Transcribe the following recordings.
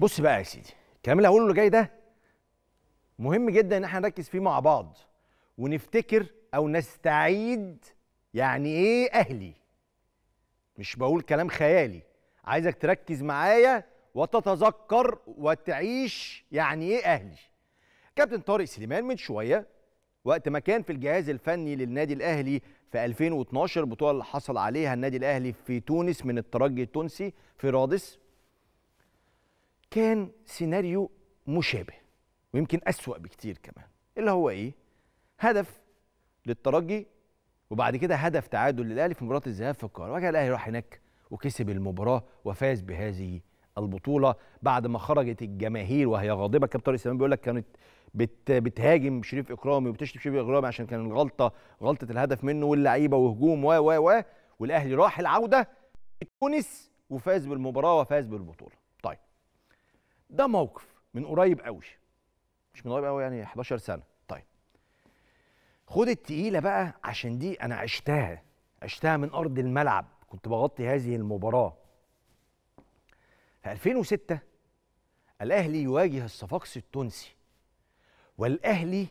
بص بقى يا سيدي الكلام اللي هقوله اللي جاي ده مهم جدا ان احنا نركز فيه مع بعض ونفتكر او نستعيد يعني ايه اهلي مش بقول كلام خيالي عايزك تركز معايا وتتذكر وتعيش يعني ايه اهلي كابتن طارق سليمان من شويه وقت ما كان في الجهاز الفني للنادي الاهلي في 2012 البطوله اللي حصل عليها النادي الاهلي في تونس من الترجي التونسي في رادس كان سيناريو مشابه ويمكن أسوأ بكتير كمان اللي هو إيه؟ هدف للترجي وبعد كده هدف تعادل للأهلي في مباراة الذهاب في القاهرة وبعد الأهلي راح هناك وكسب المباراة وفاز بهذه البطولة بعد ما خرجت الجماهير وهي غاضبة كابتن طارق اسلام بيقول لك كانت بت بتهاجم شريف إكرامي وبتشتم شريف إكرامي عشان كان الغلطة غلطة الهدف منه واللعيبة وهجوم و و و والأهلي راح العودة تونس وفاز بالمباراة وفاز بالبطولة ده موقف من قريب قوي مش من قريب قوي يعني 11 سنه طيب خد التقيله بقى عشان دي انا عشتها عشتها من ارض الملعب كنت بغطي هذه المباراه في 2006 الاهلي يواجه الصفاقس التونسي والاهلي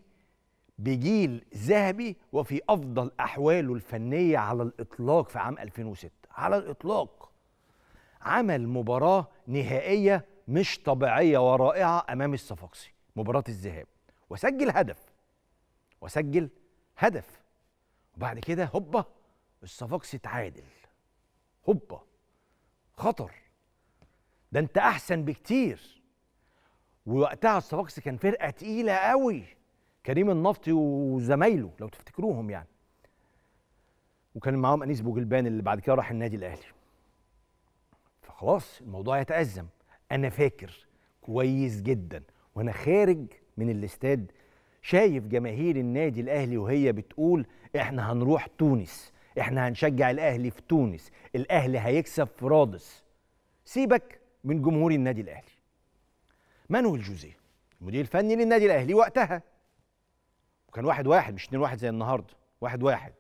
بجيل ذهبي وفي افضل احواله الفنيه على الاطلاق في عام 2006 على الاطلاق عمل مباراه نهائيه مش طبيعيه ورائعه امام الصفاقسي مباراه الذهاب وسجل هدف وسجل هدف وبعد كده هوبا الصفاقسي اتعادل هوبا خطر ده انت احسن بكتير ووقتها الصفاقسي كان فرقه تقيله قوي كريم النفطي وزمايله لو تفتكروهم يعني وكان معاهم انيس بوجلبان اللي بعد كده راح النادي الاهلي فخلاص الموضوع يتازم انا فاكر كويس جدا وانا خارج من الاستاد شايف جماهير النادي الاهلي وهي بتقول احنا هنروح تونس احنا هنشجع الاهلي في تونس الاهلي هيكسب في رادس سيبك من جمهور النادي الاهلي مانويل جوزيه المدير الفني للنادي الاهلي وقتها وكان واحد واحد مش اتنين واحد زي النهارده واحد واحد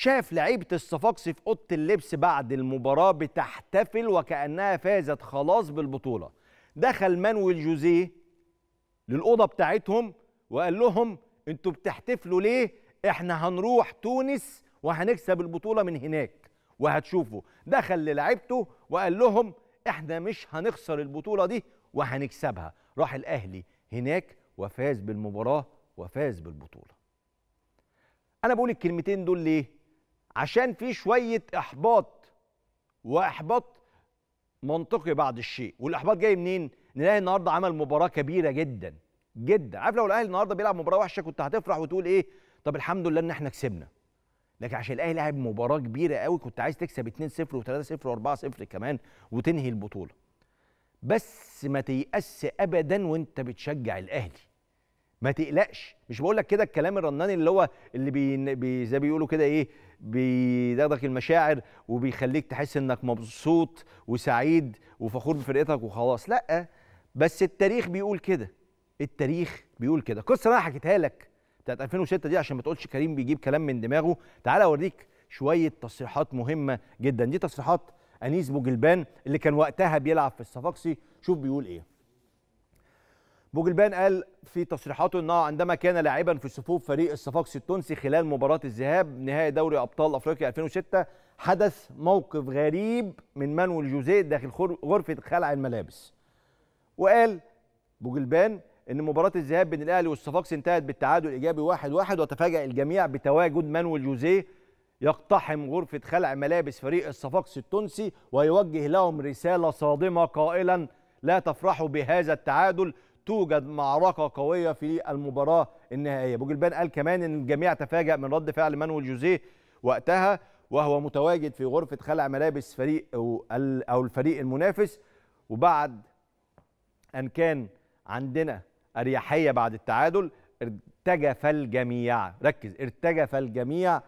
شاف لعيبة الصفاقسي في أوضة اللبس بعد المباراة بتحتفل وكأنها فازت خلاص بالبطولة دخل مانويل جوزيه للأوضة بتاعتهم وقال لهم انتوا بتحتفلوا ليه احنا هنروح تونس وهنكسب البطولة من هناك وهتشوفوا دخل للعيبته وقال لهم احنا مش هنخسر البطولة دي وهنكسبها راح الأهلي هناك وفاز بالمباراة وفاز بالبطولة أنا بقول الكلمتين دول ليه عشان في شويه احباط واحباط منطقي بعض الشيء والاحباط جاي منين ان الاهلي النهارده عمل مباراه كبيره جدا جدا عارف لو الاهلي النهارده بيلعب مباراه وحشه كنت هتفرح وتقول ايه طب الحمد لله ان احنا كسبنا لكن عشان الاهلي لعب مباراه كبيره قوي كنت عايز تكسب 2-0 و3-0 و4-0 كمان وتنهي البطوله بس ما تيأس ابدا وانت بتشجع الاهلي ما تقلقش مش بقول لك كده الكلام الرناني اللي هو اللي بي, بي زي بيقولوا كده ايه بيدغدغ المشاعر وبيخليك تحس انك مبسوط وسعيد وفخور بفرقتك وخلاص لا بس التاريخ بيقول كده التاريخ بيقول كده القصه انا حكيتها لك بتاعت 2006 دي عشان ما تقولش كريم بيجيب كلام من دماغه تعالى اوريك شويه تصريحات مهمه جدا دي تصريحات انيس بوجلبان اللي كان وقتها بيلعب في الصفاقسي شوف بيقول ايه بوجلبان قال في تصريحاته انه عندما كان لاعبا في صفوف فريق الصفاقسي التونسي خلال مباراه الذهاب نهائي دوري ابطال افريقيا 2006 حدث موقف غريب من مانويل جوزيه داخل غرفه خلع الملابس وقال بوجلبان ان مباراه الذهاب بين الاهلي والصفاقسي انتهت بالتعادل الايجابي 1-1 واحد واحد وتفاجأ الجميع بتواجد مانويل جوزيه يقتحم غرفه خلع ملابس فريق الصفاقسي التونسي ويوجه لهم رساله صادمه قائلا لا تفرحوا بهذا التعادل توجد معركه قويه في المباراه النهائيه بوجلبان قال كمان ان الجميع تفاجأ من رد فعل مانويل جوزيه وقتها وهو متواجد في غرفه خلع ملابس فريق او الفريق المنافس وبعد ان كان عندنا اريحيه بعد التعادل ارتجف الجميع ركز ارتجف الجميع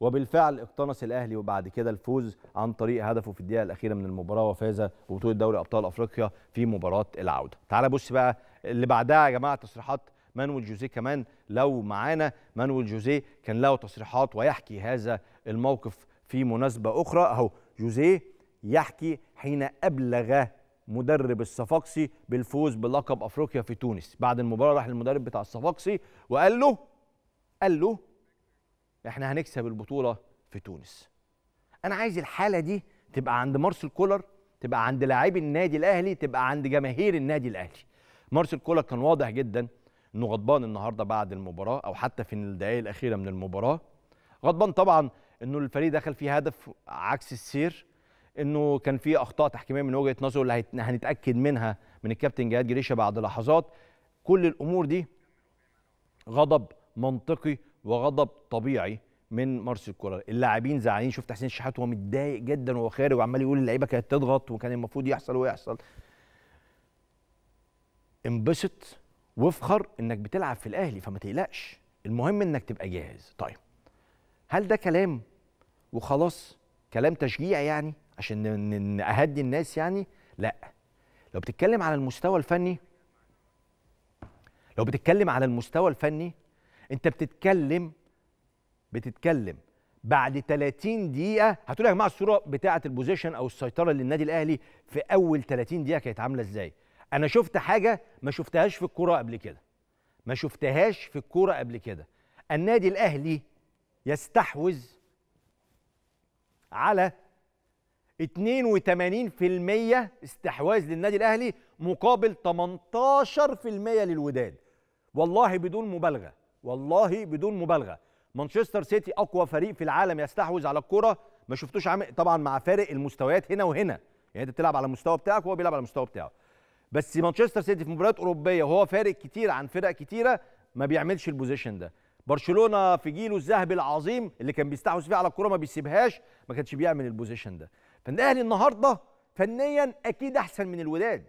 وبالفعل اقتنص الاهلي وبعد كده الفوز عن طريق هدفه في الدقيقه الاخيره من المباراه وفاز ببطوله دوري ابطال افريقيا في مباراه العوده تعال بص بقى اللي بعدها يا جماعه تصريحات مانويل جوزيه كمان لو معانا مانويل جوزيه كان له تصريحات ويحكي هذا الموقف في مناسبه اخرى اهو جوزيه يحكي حين ابلغ مدرب الصفاقسي بالفوز بلقب افريقيا في تونس بعد المباراه راح المدرب بتاع الصفاقسي وقال له قال له احنا هنكسب البطوله في تونس انا عايز الحاله دي تبقى عند مارسيل كولر تبقى عند لاعبي النادي الاهلي تبقى عند جماهير النادي الاهلي مارسيل كولر كان واضح جدا انه غضبان النهارده بعد المباراه او حتى في الدقائق الاخيره من المباراه غضبان طبعا انه الفريق دخل فيه هدف عكس السير انه كان في اخطاء تحكيميه من وجهه نظره اللي هنتاكد منها من الكابتن جهاد جريشه بعد لحظات كل الامور دي غضب منطقي وغضب طبيعي من مارسيل كولر اللاعبين زعلانين شفت حسين الشحات وهو متضايق جدا وهو خارج وعمال يقول اللعيبه كانت تضغط وكان المفروض يحصل ويحصل انبسط وافخر انك بتلعب في الاهلي فما تقلقش المهم انك تبقى جاهز طيب هل ده كلام وخلاص كلام تشجيع يعني عشان اهدي الناس يعني لا لو بتتكلم على المستوى الفني لو بتتكلم على المستوى الفني انت بتتكلم بتتكلم بعد 30 دقيقة هتقول يا جماعة الصورة بتاعة البوزيشن أو السيطرة للنادي الأهلي في أول 30 دقيقة كانت عاملة إزاي؟ انا شفت حاجه ما شفتهاش في الكوره قبل كده ما شفتهاش في الكوره قبل كده النادي الاهلي يستحوذ على 82% استحواذ للنادي الاهلي مقابل 18% للوداد والله بدون مبالغه والله بدون مبالغه مانشستر سيتي اقوى فريق في العالم يستحوذ على الكره ما شفتوش عامل طبعا مع فارق المستويات هنا وهنا يعني انت بتلعب على المستوى بتاعك وهو بيلعب على المستوى بتاعه بس مانشستر سيتي في مباريات اوروبيه وهو فارق كتير عن فرق كتيره ما بيعملش البوزيشن ده برشلونه في جيله الذهبي العظيم اللي كان بيستحوذ فيه على الكره ما بيسيبهاش ما كانش بيعمل البوزيشن ده فالاهلي النهارده فنيا اكيد احسن من الوداد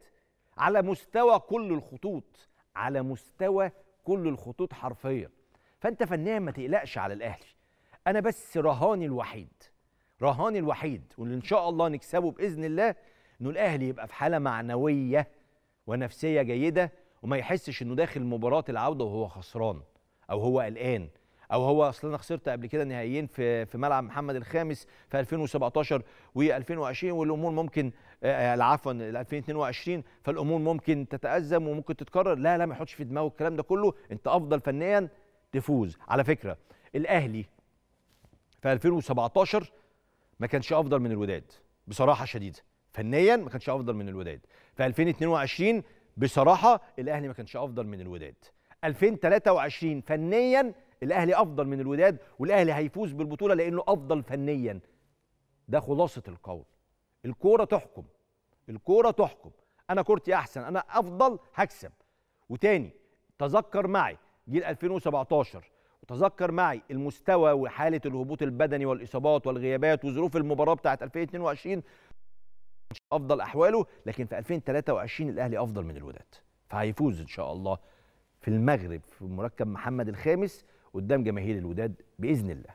على مستوى كل الخطوط على مستوى كل الخطوط حرفيا فانت فنيا ما تقلقش على الاهلي انا بس رهاني الوحيد رهاني الوحيد واللي ان شاء الله نكسبه باذن الله انه الاهلي يبقى في حاله معنويه ونفسيه جيده وما يحسش انه داخل مباراه العوده وهو خسران او هو قلقان او هو اصل انا خسرت قبل كده نهائيين في في ملعب محمد الخامس في 2017 و2020 والامور ممكن آه، آه، عفوا 2022 فالامور ممكن تتازم وممكن تتكرر لا لا ما يحطش في دماغه الكلام ده كله انت افضل فنيا تفوز على فكره الاهلي في 2017 ما كانش افضل من الوداد بصراحه شديده فنيا ما كانش افضل من الوداد في 2022 بصراحه الاهلي ما كانش افضل من الوداد 2023 فنيا الاهلي افضل من الوداد والاهلي هيفوز بالبطوله لانه افضل فنيا ده خلاصه القول الكوره تحكم الكوره تحكم انا كورتي احسن انا افضل هكسب وتاني تذكر معي جيل 2017 وتذكر معي المستوى وحاله الهبوط البدني والاصابات والغيابات وظروف المباراه بتاعه 2022 مش افضل احواله لكن في 2023 الاهلي افضل من الوداد فهيفوز ان شاء الله في المغرب في مركب محمد الخامس قدام جماهير الوداد باذن الله